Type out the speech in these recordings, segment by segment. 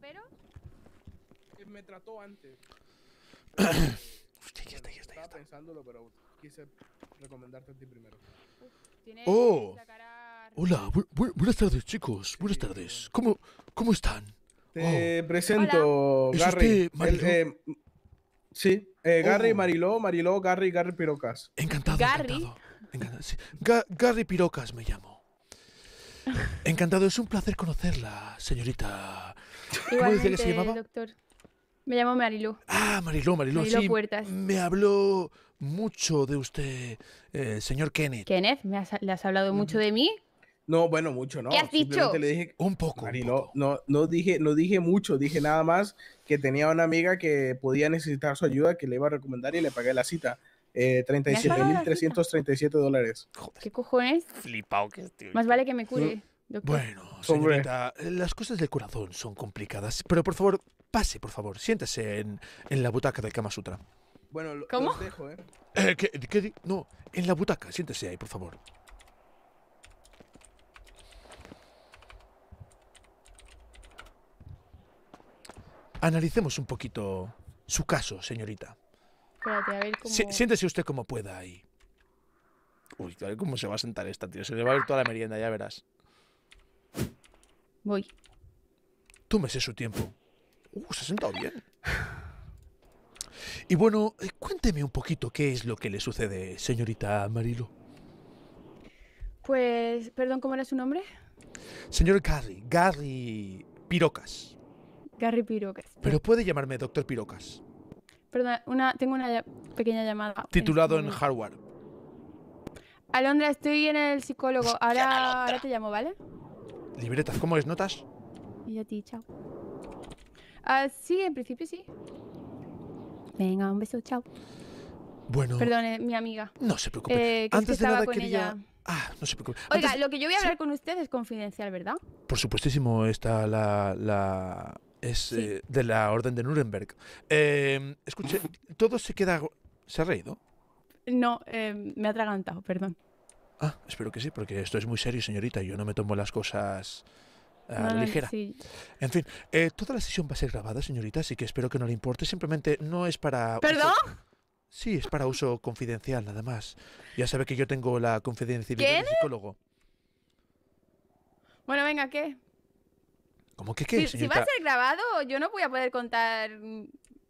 pero? Me trató antes. Usted ya está, ya está, pensándolo, pero quise recomendarte a ti primero. ¡Oh! Hola, buenas tardes chicos, buenas tardes. ¿Cómo, cómo están? Te presento, Gary. Eh, sí, eh, Gary, oh. Mariló, Mariló, Gary, Gary Pirocas. Encantado, Garry. encantado. Garry Pirocas me llamo. Encantado, es un placer conocerla, señorita. ¿Cómo dice que se llamaba? Doctor. Me llamo Marilú. Ah, Marilú, Marilú, sí. Puertas. Me habló mucho de usted, eh, señor Kenneth. Kenneth, ¿me ¿le has hablado mucho de mí? No, bueno, mucho, ¿no? ¿Qué has dicho? Le dije, un poco. No, no, dije, no dije mucho, dije nada más que tenía una amiga que podía necesitar su ayuda, que le iba a recomendar y le pagué la cita eh, 37.337 dólares. ¿Qué cojones? Flipao que este Más vale que me cure. Mm. Bueno, señorita, las cosas del corazón son complicadas, pero por favor, pase, por favor, siéntese en, la butaca del Kama Sutra. Bueno, ¿Cómo? ¿eh? Eh, qué no, en la butaca, siéntese ahí, por favor. Analicemos un poquito su caso, señorita. Espérate, a ver cómo... siéntese usted como pueda ahí. Uy, a ver cómo se va a sentar esta, tío. Se le va a ver toda la merienda, ya verás. Voy. Tómese su tiempo. Uh, se ha sentado bien. Y bueno, eh, cuénteme un poquito qué es lo que le sucede, señorita Marilo. Pues, perdón, ¿cómo era su nombre? Señor Garry, Garry Pirocas. Garry Pirocas. Pero puede llamarme doctor Pirocas. Perdón, una, tengo una pequeña llamada. Titulado en, hardware. Alondra, estoy en el psicólogo. Ahora, ahora te llamo, ¿vale? Libretas, ¿cómo es? ¿Notas? Y a ti, chao. Ah, sí, en principio sí. Venga, un beso, chao. Bueno. Perdone, mi amiga. No se preocupe. Eh, Antes de nada quería. Ella... Ah, no se preocupe. Oiga, lo que yo voy a hablar con usted es confidencial, ¿verdad? Por supuestísimo, está la es eh, de la Orden de Nuremberg. Em, escuche, todo se queda... ¿Se ha reído? No, em, me ha atragantado, perdón. Ah, espero que sí, porque esto es muy serio, señorita. Yo no me tomo las cosas a ligera. En fin, eh, toda la sesión va a ser grabada, señorita, así que espero que no le importe. Simplemente no es para... ¿Perdón? Sí, es para uso confidencial, nada más. Ya sabe que yo tengo la confidencialidad del psicólogo. Bueno, venga, ¿qué? ¿Cómo que qué? Si, si, va a ser grabado, yo no voy a poder contar.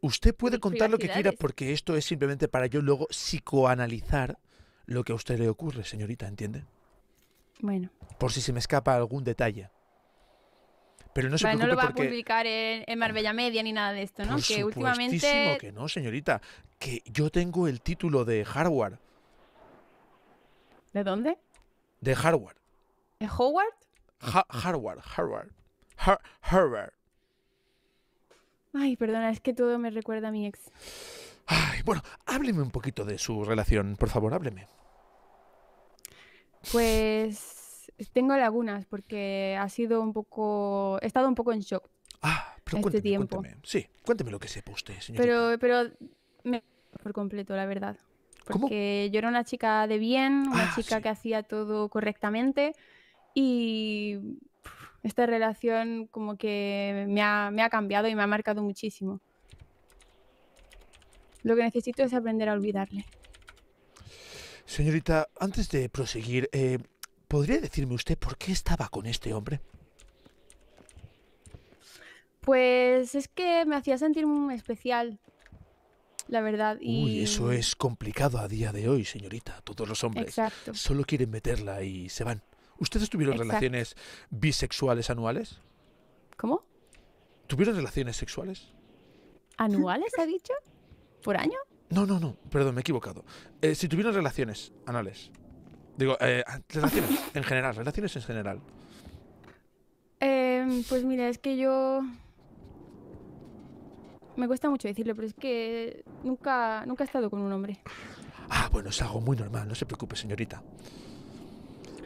Usted puede contar lo que quiera porque esto es simplemente para yo luego psicoanalizar lo que a usted le ocurre, señorita, ¿entiende? Bueno. Por si se me escapa algún detalle. Pero no se vale, porque... no lo va a publicar en, Marbella Media ni nada de esto, ¿no? que últimamente. que no, señorita. Que yo tengo el título de hardware. ¿De dónde? De hardware. ¿De Howard? Hardware, Hardware. Herbert. Ay, perdona, es que todo me recuerda a mi ex. Ay, bueno, hábleme un poquito de su relación, por favor, hábleme. Pues tengo lagunas porque ha sido un poco, he estado un poco en shock. Ah, pero este cuénteme, tiempo. Sí, cuénteme lo que sepa usted, señorita. Pero, pero me... por completo, la verdad. Porque yo era una chica de bien, una ah, chica que hacía todo correctamente y esta relación como que me ha, cambiado y me ha marcado muchísimo. Lo que necesito es aprender a olvidarle. Señorita, antes de proseguir, eh, ¿podría decirme usted por qué estaba con este hombre? Pues es que me hacía sentir muy especial, la verdad. Y... Uy, eso es complicado a día de hoy, señorita. Todos los hombres solo quieren meterla y se van. ¿Ustedes tuvieron relaciones bisexuales anuales? ¿Cómo? ¿Tuvieron relaciones sexuales? ¿Anuales ha dicho? ¿Por año? No, no, no, perdón, me he equivocado. Eh, si tuvieron relaciones anuales... Digo, eh, ah, relaciones en general, relaciones en general. Em, pues mira, es que yo... Me cuesta mucho decirlo, pero es que nunca, nunca he estado con un hombre. Ah, bueno, es algo muy normal, no se preocupe, señorita.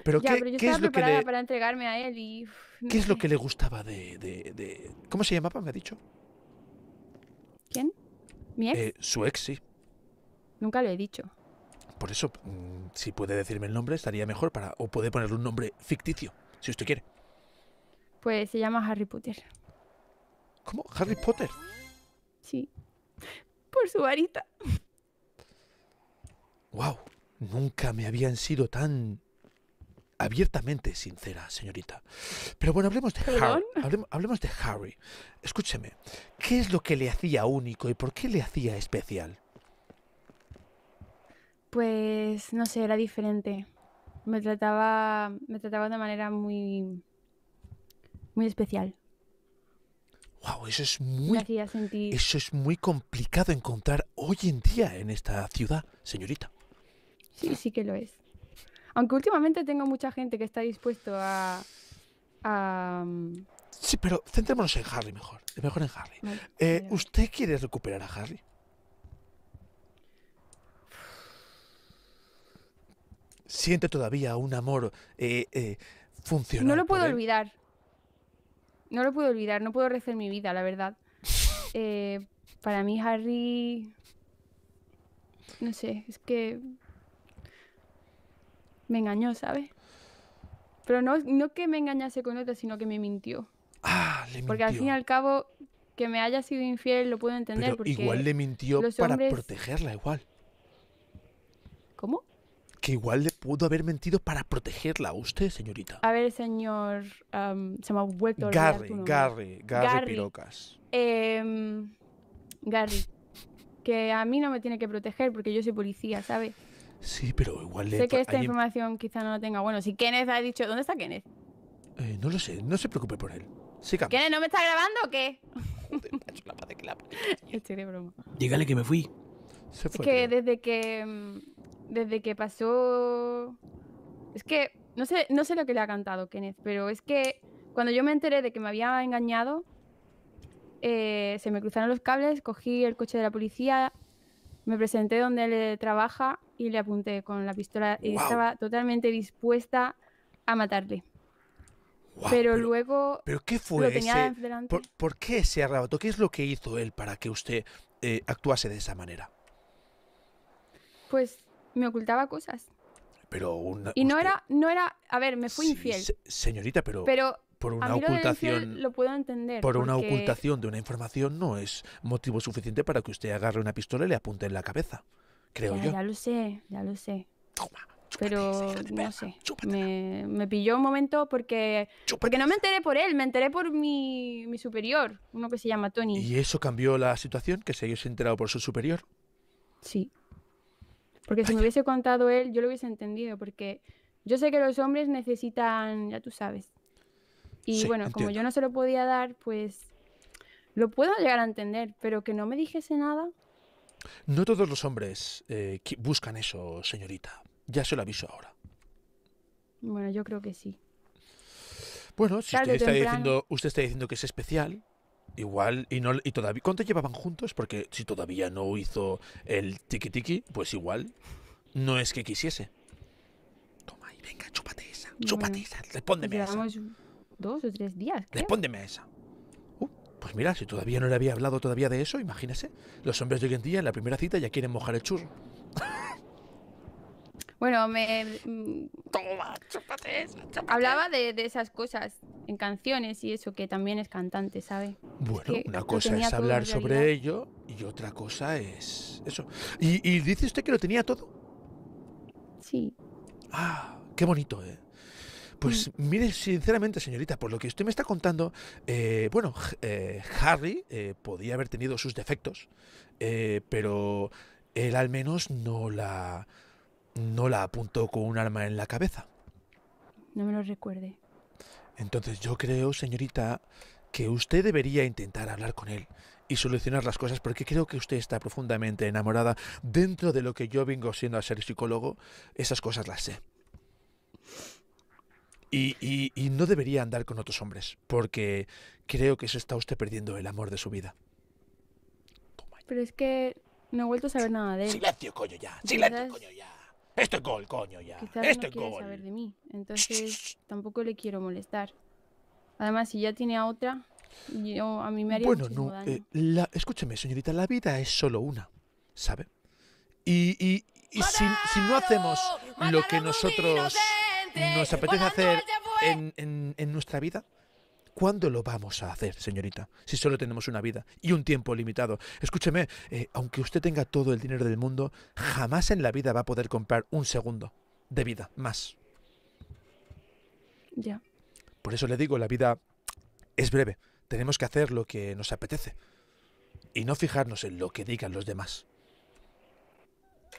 Pero ¿qué, yo estaba es lo que le... para entregarme a él y... ¿Qué es lo que le gustaba de, ¿Cómo se llamaba, me ha dicho? ¿Quién? ¿Mi ex? Eh, su ex, sí. Nunca le he dicho. Por eso, mm, si puede decirme el nombre, estaría mejor para... O puede ponerle un nombre ficticio, si usted quiere. Pues se llama Harry Potter. ¿Cómo? ¿Harry Potter? Sí. Por su varita. ¡Wow! Nunca me habían sido tan abiertamente sincera, señorita. Pero bueno, hablemos de Harry. Hablemos, de Harry. Escúcheme, ¿qué es lo que le hacía único y por qué le hacía especial? Pues no sé, era diferente. Me trataba, me trataba de manera muy, muy especial. Wow, eso es muy, eso es muy complicado encontrar hoy en día en esta ciudad, señorita. Sí, sí que lo es. Aunque últimamente tengo mucha gente que está dispuesto a. Mm, sí, pero centrémonos en Harry mejor. Mejor en Harry. Eh, ¿Usted quiere recuperar a Harry? Siente todavía un amor eh, eh, funcional. No lo puedo olvidar. No lo puedo olvidar. No puedo rehacer mi vida, la verdad. para mí, Harry. No sé, es que me engañó, ¿sabes? Pero no, no que me engañase con otra, sino que me mintió. Ah, le mintió. Porque al fin y al cabo, que me haya sido infiel lo puedo entender. Pero igual le mintió para protegerla, igual. ¿Cómo? Que igual le pudo haber mentido para protegerla a usted, señorita. A ver, señor. se me ha vuelto. Garry, Garry, Garry Pirocas. Eh, Garry. Que a mí no me tiene que proteger porque yo soy policía, ¿sabes? Sí, pero igual le Sé que esta información quizá no la tenga. Bueno, si Kenneth ha dicho. ¿Dónde está Kenneth? Eh, no lo sé, no se preocupe por él. ¿Kenneth no me está grabando o qué? Estoy de broma. Dígale que me fui. es que desde que. Mm, desde que pasó. Es que. No sé, no sé lo que le ha cantado Kenneth, pero es que cuando yo me enteré de que me había engañado, eh, se me cruzaron los cables, cogí el coche de la policía, me presenté donde él trabaja y le apunté con la pistola y estaba totalmente dispuesta a matarle. pero, luego. ¿Pero qué fue ese? Por, qué se arrebato? ¿Qué es lo que hizo él para que usted eh, actuase de esa manera? Pues me ocultaba cosas. Pero Y no era, no era. A ver, me fui infiel. señorita, pero. Por una ocultación. Lo, puedo entender. Por una ocultación de una información no es motivo suficiente para que usted agarre una pistola y le apunte en la cabeza creo yo. Ya lo sé, ya lo sé. pero no sé, me, pilló un momento porque, porque no me enteré por él, me enteré por mi, superior, uno que se llama Tony. ¿Y eso cambió la situación? ¿Que se hubiese enterado por su superior? Sí. Porque si me hubiese contado él, yo lo hubiese entendido, porque yo sé que los hombres necesitan, ya tú sabes. Y bueno, como yo no se lo podía dar, pues lo puedo llegar a entender, pero que no me dijese nada. No todos los hombres eh, buscan eso, señorita. Ya se lo aviso ahora. Bueno, yo creo que sí. Bueno, si usted está, diciendo, que es especial, igual, y no y todavía. ¿Cuánto llevaban juntos? Porque si todavía no hizo el tiki tiki, pues igual. No es que quisiese. Toma y venga, chúpate esa. Chúpate esa. Respóndeme esa. Dos o tres días. Creo. Respóndeme esa. Pues mira, si todavía no le había hablado todavía de eso, imagínese, los hombres de hoy en día en la primera cita ya quieren mojar el churro. Bueno, me. Mm, Toma, chúpate, Hablaba de, de, esas cosas en canciones y eso, que también es cantante, ¿sabe? Bueno, una cosa es hablar sobre ello y otra cosa es. Eso. ¿Y, ¿Y, dice usted que lo tenía todo? Sí. Ah, qué bonito, ¿eh? Pues mire, sinceramente, señorita, por lo que usted me está contando, eh, bueno, eh, Harry eh, podía haber tenido sus defectos, pero él al menos no la, no la apuntó con un arma en la cabeza. No me lo recuerde. Entonces yo creo, señorita, que usted debería intentar hablar con él y solucionar las cosas, porque creo que usted está profundamente enamorada. Dentro de lo que yo vengo siendo a ser psicólogo, esas cosas las sé. Y, no debería andar con otros hombres, porque creo que se está usted perdiendo el amor de su vida. Pero es que no he vuelto a saber nada de él. Silencio, coño, ya. Silencio, coño, ya. Esto es gol, coño, ya. Esto es gol. saber de mí, entonces tampoco le quiero molestar. Además, si ya tiene a otra, yo, a mí me haría bueno, no, eh, escúcheme, señorita, la vida es solo una, ¿sabe? Y, si, no hacemos lo que nosotros nos apetece hacer en, nuestra vida, ¿cuándo lo vamos a hacer, señorita? Si solo tenemos una vida y un tiempo limitado. Escúcheme, eh, aunque usted tenga todo el dinero del mundo, jamás en la vida va a poder comprar un segundo de vida más. Ya. Por eso le digo, la vida es breve. Tenemos que hacer lo que nos apetece y no fijarnos en lo que digan los demás.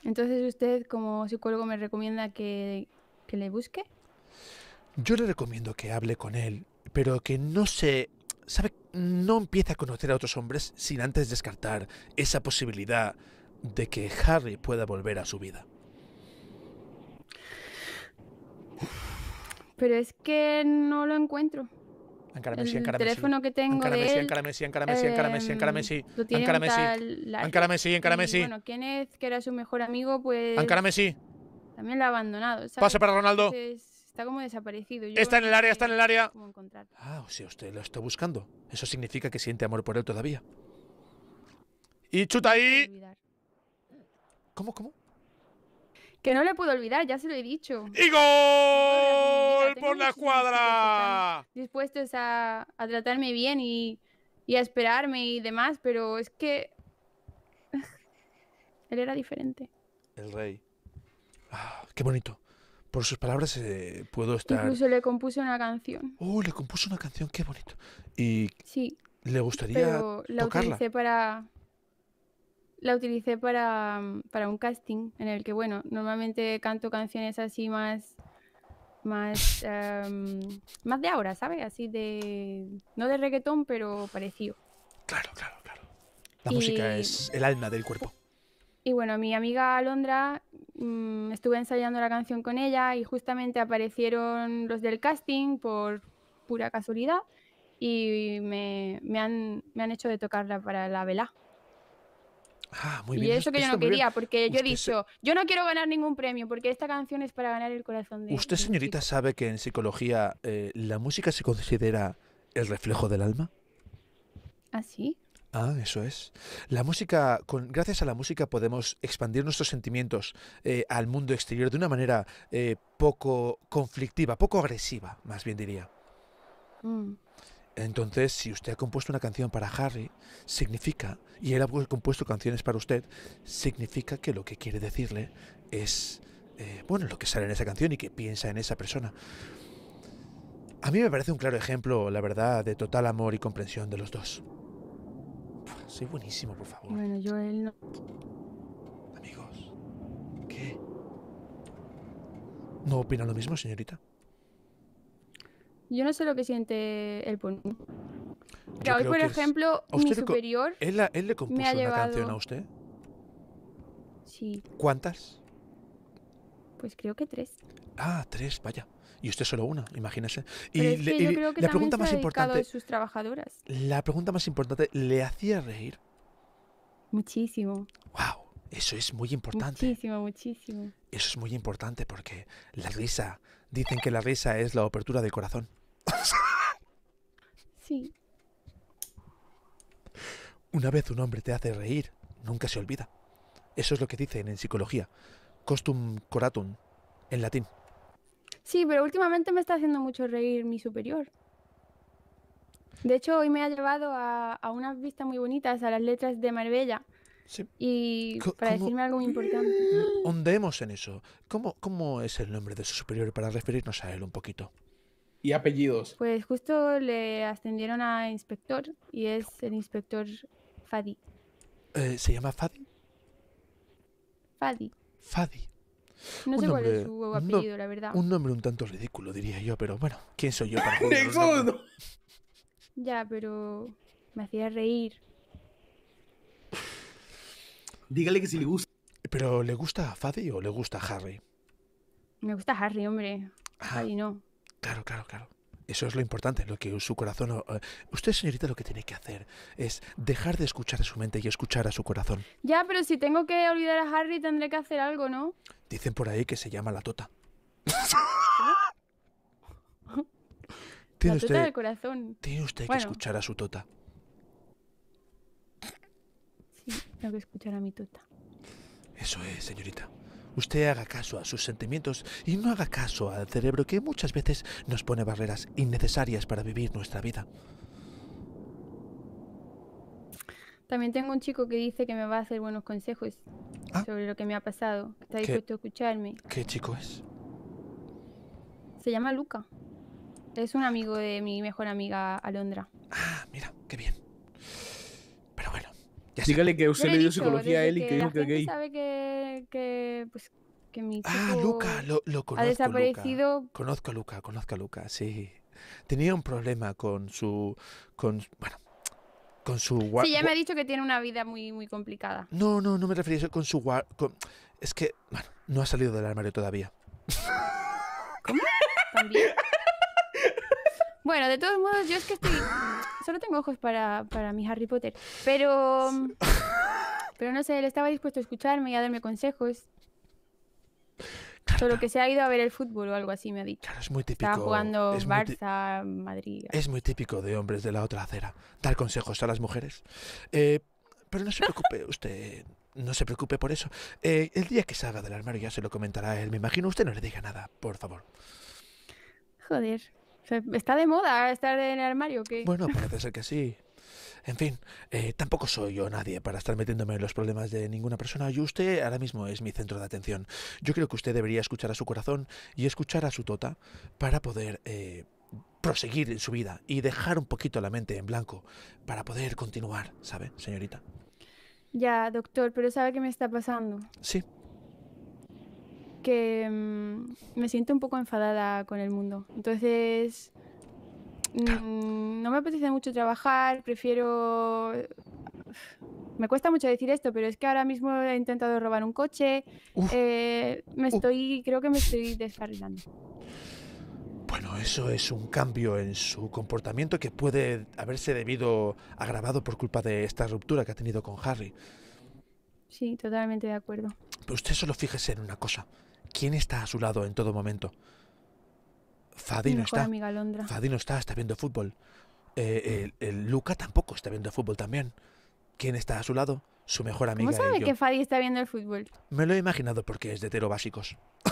Entonces usted como psicólogo me recomienda que ¿Que le busque? Yo le recomiendo que hable con él, pero que no se... ¿Sabe? No empiece a conocer a otros hombres sin antes descartar esa posibilidad de que Harry pueda volver a su vida. Pero es que no lo encuentro. el teléfono que tengo de él... Ancaramesi, Ancaramesi, Ancaramesi, Ancaramesi, em, Ancaramesi, Ancaramesi, Ancaramesi. Bueno, ¿quién es que era su mejor amigo? Pues... Ancaramesi. También lo ha abandonado. Pase para Ronaldo. está como desaparecido. está en el área, está en el área. Ah, o sea, usted lo está buscando. Eso significa que siente amor por él todavía. Y chuta ahí. ¿Cómo, cómo? Que no le puedo olvidar, ya se lo he dicho. ¡Y gol! ¡Por la cuadra! Dispuestos a, tratarme bien y, y, a esperarme y demás, pero es que. Él era diferente. El rey. Ah, qué bonito. Por sus palabras eh, puedo estar. Incluso le compuse una canción. Oh, le compuso una canción, qué bonito. Y sí. Le gustaría la utilicé para la utilicé para, para un casting en el que bueno, normalmente canto canciones así más más em, más de ahora, ¿sabes? Así de no de reggaetón, pero parecido. Claro, claro, claro. La música es el alma del cuerpo. Y bueno, mi amiga Alondra Mm, estuve ensayando la canción con ella y justamente aparecieron los del casting por pura casualidad y me, me, han, me han, hecho de tocarla para la vela. Ah, muy y eso que yo no quería, porque yo he dicho, yo no quiero ganar ningún premio, porque esta canción es para ganar el corazón de... ¿Usted, señorita, sabe que en psicología eh, la música se considera el reflejo del alma? ¿Ah, sí? Ah, eso es. La música, gracias a la música podemos expandir nuestros sentimientos eh, al mundo exterior de una manera eh, poco conflictiva, poco agresiva, más bien diría. Mm. Entonces, si usted ha compuesto una canción para Harry, significa, y él ha compuesto canciones para usted, significa que lo que quiere decirle es, eh, bueno, lo que sale en esa canción y que piensa en esa persona. A mí me parece un claro ejemplo, la verdad, de total amor y comprensión de los dos soy buenísimo, por favor. Bueno, yo él no. Amigos, ¿qué? ¿No opina lo mismo, señorita? Yo no sé lo que siente el pony. Pero hoy, por ejemplo, mi superior. Él, le compuso una canción a usted. Sí. ¿Cuántas? Pues creo que tres. Ah, tres, vaya. Y usted solo una, imagínese. Y, la pregunta más importante. Sus trabajadoras. La pregunta más importante, ¿le hacía reír? Muchísimo. ¡Wow! Eso es muy importante. Muchísimo, muchísimo. Eso es muy importante porque la risa, dicen que la risa es la apertura del corazón. sí. Una vez un hombre te hace reír, nunca se olvida. Eso es lo que dicen en psicología. Costum coratum, en latín. Sí, pero últimamente me está haciendo mucho reír mi superior. De hecho, hoy me ha llevado a, unas vistas muy bonitas, a las letras de Marbella. Sí. Y para decirme algo muy importante. Mm, hondemos en eso. ¿Cómo, ¿Cómo es el nombre de su superior para referirnos a él un poquito? Y apellidos. Pues justo le ascendieron a inspector y es el inspector Fadi. Eh, ¿Se llama Fadi? Fadi. Fadi. No sé cuál es su apellido, la verdad. Un nombre un tanto ridículo, diría yo, pero bueno, ¿quién soy yo para ya, pero me hacía reír. Dígale que si le gusta. ¿Pero le gusta a Fadi o le gusta a Harry? Me gusta Harry, hombre. Ah, no. Claro, claro, claro. Eso es lo importante, lo que su corazón... Eh, usted, señorita, lo que tiene que hacer es dejar de escuchar a su mente y escuchar a su corazón. Ya, pero si tengo que olvidar a Harry tendré que hacer algo, ¿no? Dicen por ahí que se llama la tota. ¿Tiene la tota usted, del corazón. Tiene usted que escuchar a su tota. Sí, tengo que escuchar a mi tota. Eso es, señorita usted haga caso a sus sentimientos y no haga caso al cerebro que muchas veces nos pone barreras innecesarias para vivir nuestra vida. También tengo un chico que dice que me va a hacer buenos consejos ah. sobre lo que me ha pasado. Está dispuesto a escucharme. ¿Qué chico es? Se llama Luca. Es un amigo de mi mejor amiga Alondra. Ah, mira, qué bien. Pero bueno, ya Dígale que usted le dio psicología a él y que dijo que gay que, pues, que mi Ah, Luca, lo, conozco. Ha desaparecido. Conozco a Luca, conozco a Luca, sí. Tenía un problema con su. con. bueno. Con su Sí, ya me ha dicho que tiene una vida muy, muy complicada. No, no, no me refería a eso con su con... Es que, bueno, no ha salido del armario todavía. ¿Cómo? ¿También? Bueno, de todos modos, yo es que estoy. Solo tengo ojos para, para mi Harry Potter. Pero. Mm, pero no sé, él estaba dispuesto a escucharme y a darme consejos. Claro, Solo que se ha ido a ver el fútbol o algo así, me ha dicho. Claro, es muy típico. Estaba jugando Barça, Madrid. Es muy típico de hombres de la otra acera, dar consejos a las mujeres. Eh, pero no se preocupe, usted no se preocupe por eso. Eh, el día que salga del armario ya se lo comentará él, me imagino. Usted no le diga nada, por favor. Joder. Está de moda estar en el armario, ¿qué? Bueno, parece ser que sí. En fin, eh, tampoco soy yo nadie para estar metiéndome en los problemas de ninguna persona y usted ahora mismo es mi centro de atención. Yo creo que usted debería escuchar a su corazón y escuchar a su tota para poder eh, proseguir en su vida y dejar un poquito la mente en blanco para poder continuar, ¿sabe, señorita? Ya, doctor, pero ¿sabe qué me está pasando? Sí. Que mm, me siento un poco enfadada con el mundo. Entonces Mm, no me apetece mucho trabajar, prefiero... Me cuesta mucho decir esto, pero es que ahora mismo he intentado robar un coche. Eh, me estoy, creo que me estoy descarrilando. Bueno, eso es un cambio en su comportamiento que puede haberse debido agravado por culpa de esta ruptura que ha tenido con Harry. Sí, totalmente de acuerdo. Pero usted solo fíjese en una cosa. ¿Quién está a su lado en todo momento? Fadi no está. está, está viendo fútbol. Eh, el, Luca tampoco está viendo fútbol también. ¿Quién está a su lado? Su mejor amiga. ¿Cómo sabe que Fadi está viendo el fútbol? Me lo he imaginado porque es de tero básicos.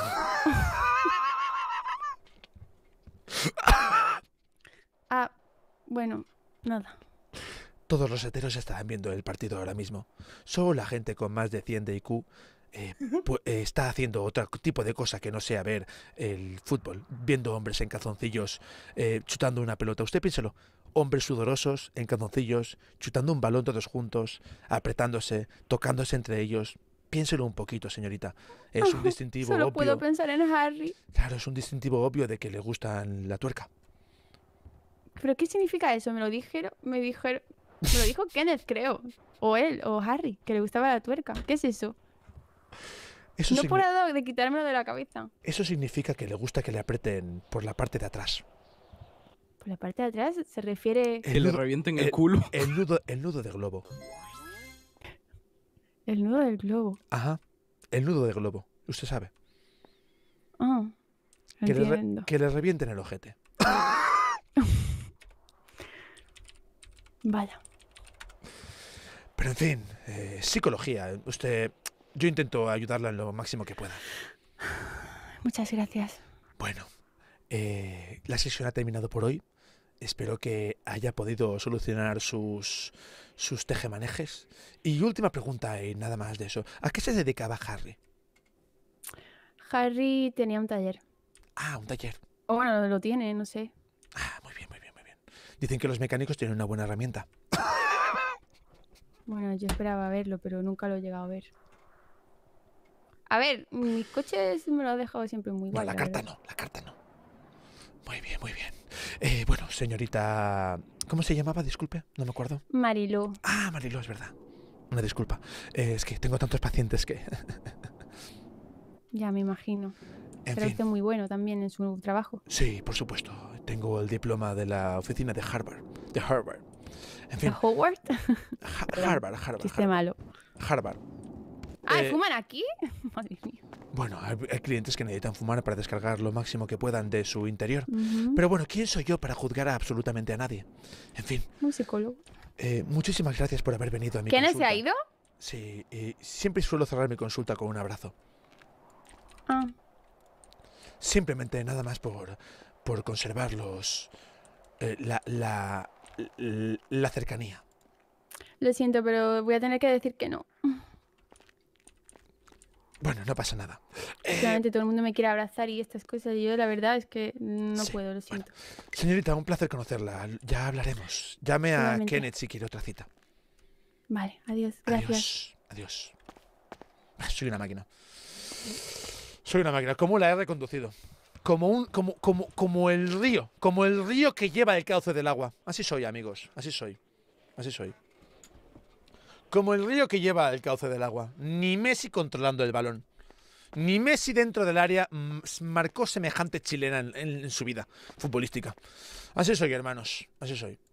ah, bueno, nada. Todos los heteros están viendo el partido ahora mismo. Solo la gente con más de 100 de IQ eh, eh, está haciendo otro tipo de cosa que no sea ver el fútbol, viendo hombres en calzoncillos eh, chutando una pelota. Usted piénselo, hombres sudorosos en calzoncillos, chutando un balón todos juntos, apretándose, tocándose entre ellos. Piénselo un poquito, señorita. Es un distintivo Solo puedo pensar en Harry. Claro, es un distintivo obvio de que le gustan la tuerca. ¿Pero qué significa eso? Me lo dijeron, me dijeron, me lo dijo Kenneth, creo. O él, o Harry, que le gustaba la tuerca. ¿Qué es eso? Eso no puedo de quitármelo de la cabeza. Eso significa que le gusta que le aprieten por la parte de atrás. ¿Por la parte de atrás se refiere. Que le revienten el, culo. El nudo, el nudo de globo. El nudo del globo. Ajá. El nudo de globo. Usted sabe. Ah. que, le revienten el ojete. Vaya. Pero en fin, eh, psicología. Usted yo intento ayudarla en lo máximo que pueda. Muchas gracias. Bueno, eh, la sesión ha terminado por hoy. Espero que haya podido solucionar sus, sus tejemanejes. Y última pregunta y eh, nada más de eso. ¿A qué se dedicaba Harry? Harry tenía un taller. Ah, un taller. O bueno, lo tiene, no sé. Ah, muy bien, muy bien, muy bien. Dicen que los mecánicos tienen una buena herramienta. Bueno, yo esperaba verlo, pero nunca lo he llegado a ver. A ver, mi coche me lo ha dejado siempre muy bueno. No, la carta no, la carta no. Muy bien, muy bien. Eh, bueno, señorita. ¿Cómo se llamaba? Disculpe, no me acuerdo. Mariló. Ah, Mariló, es verdad. Una disculpa. Eh, es que tengo tantos pacientes que. ya me imagino. En muy bueno también en su trabajo. Sí, por supuesto. Tengo el diploma de la oficina de Harvard. De Harvard. ¿De Howard? Harvard, Harvard. Harvard. malo. Harvard. Ah, eh, ¿fuman aquí? Bueno, hay, clientes que necesitan fumar para descargar lo máximo que puedan de su interior. Pero bueno, ¿quién soy yo para juzgar absolutamente a nadie? En fin. Un psicólogo. Eh, muchísimas gracias por haber venido a mi ¿Quién se ha ido? Sí, siempre suelo cerrar mi consulta con un abrazo. Ah. Simplemente nada más por, por conservar los, eh, la, la, la cercanía. Lo siento, pero voy a tener que decir que no. Bueno, no pasa nada. Eh, todo el mundo me quiere abrazar y estas cosas. Yo la verdad es que no puedo, lo siento. Señorita, un placer conocerla. Ya hablaremos. Llame a Kenneth si quiere otra cita. Vale, adiós. Gracias. Adiós. Ah, soy una máquina. Soy una máquina. como la he reconducido? Como, un, como, como, como el río. Como el río que lleva el cauce del agua. Así soy, amigos. Así soy. Así soy. Como el río que lleva el cauce del agua. Ni Messi controlando el balón. Ni Messi dentro del área mm, marcó semejante chilena en, su vida futbolística. Así soy, hermanos. Así soy.